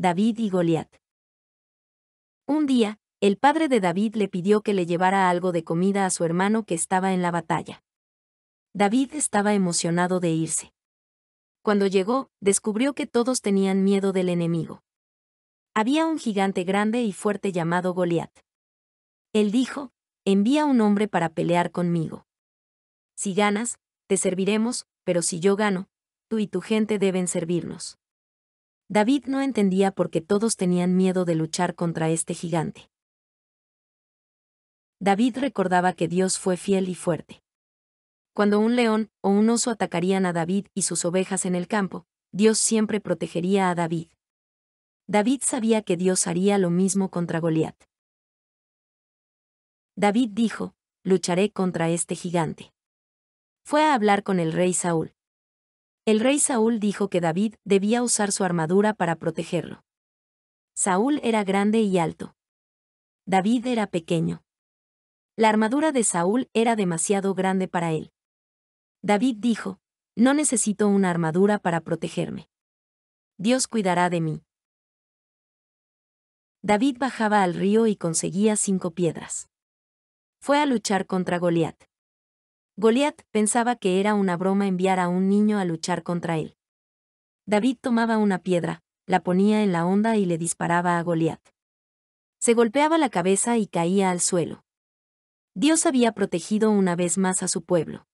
David y Goliat. Un día, el padre de David le pidió que le llevara algo de comida a su hermano que estaba en la batalla. David estaba emocionado de irse. Cuando llegó, descubrió que todos tenían miedo del enemigo. Había un gigante grande y fuerte llamado Goliat. Él dijo, envía un hombre para pelear conmigo. Si ganas, te serviremos, pero si yo gano, tú y tu gente deben servirnos. David no entendía por qué todos tenían miedo de luchar contra este gigante. David recordaba que Dios fue fiel y fuerte. Cuando un león o un oso atacarían a David y sus ovejas en el campo, Dios siempre protegería a David. David sabía que Dios haría lo mismo contra Goliat. David dijo, lucharé contra este gigante. Fue a hablar con el rey Saúl. El rey Saúl dijo que David debía usar su armadura para protegerlo. Saúl era grande y alto. David era pequeño. La armadura de Saúl era demasiado grande para él. David dijo, No necesito una armadura para protegerme. Dios cuidará de mí. David bajaba al río y conseguía cinco piedras. Fue a luchar contra Goliat. Goliat pensaba que era una broma enviar a un niño a luchar contra él. David tomaba una piedra, la ponía en la onda y le disparaba a Goliat. Se golpeaba la cabeza y caía al suelo. Dios había protegido una vez más a su pueblo.